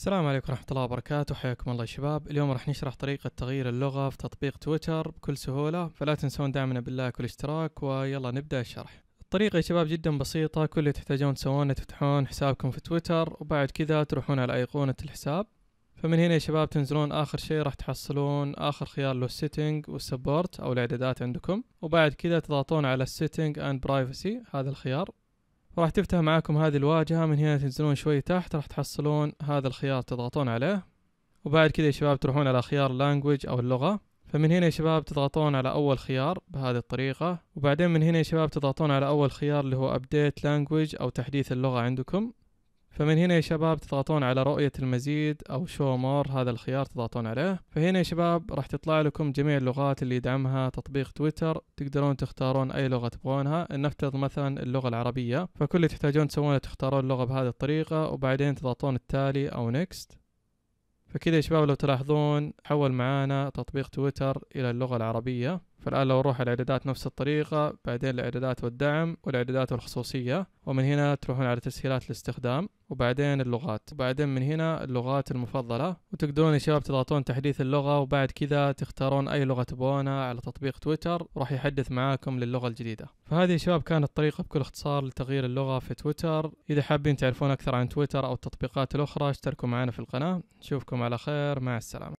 السلام عليكم ورحمة الله وبركاته حياكم الله يا شباب اليوم راح نشرح طريقة تغيير اللغة في تطبيق تويتر بكل سهولة فلا تنسون دعمنا باللايك والاشتراك ويلا نبدأ الشرح الطريقة يا شباب جدا بسيطة كل اللي تحتاجون تسوونه تفتحون حسابكم في تويتر وبعد كذا تروحون على أيقونة الحساب فمن هنا يا شباب تنزلون آخر شيء راح تحصلون آخر خيار له السيتنج والسبورت أو الإعدادات عندكم وبعد كذا تضغطون على السيتنج أند برايفسي هذا الخيار راح تفتح معاكم هذه الواجهة من هنا تنزلون شوي تحت راح تحصلون هذا الخيار تضغطون عليه وبعد كذا يا شباب تروحون على خيار language أو اللغة فمن هنا يا شباب تضغطون على أول خيار بهذه الطريقة وبعدين من هنا يا شباب تضغطون على أول خيار اللي هو update language أو تحديث اللغة عندكم فمن هنا يا شباب تضغطون على رؤية المزيد أو شو مور هذا الخيار تضغطون عليه فهنا يا شباب راح تطلع لكم جميع اللغات اللي يدعمها تطبيق تويتر تقدرون تختارون أي لغة تبغونها نفترض مثلا اللغة العربية فكل اللي تحتاجون تسوونه تختارون اللغة بهذه الطريقة وبعدين تضغطون التالي أو نيكست فكذا يا شباب لو تلاحظون حول معانا تطبيق تويتر إلى اللغة العربية فالآن لو نروح على الإعدادات نفس الطريقة بعدين الإعدادات والدعم والإعدادات والخصوصية ومن هنا تروحون على تسهيلات الاستخدام وبعدين اللغات وبعدين من هنا اللغات المفضلة وتقدرون يا شباب تضغطون تحديث اللغة وبعد كذا تختارون أي لغة تبونها على تطبيق تويتر راح يحدث معاكم للغة الجديدة فهذه يا شباب كانت طريقة بكل اختصار لتغيير اللغة في تويتر إذا حابين تعرفون أكثر عن تويتر أو التطبيقات الأخرى اشتركوا معنا في القناة نشوفكم على خير مع السلامة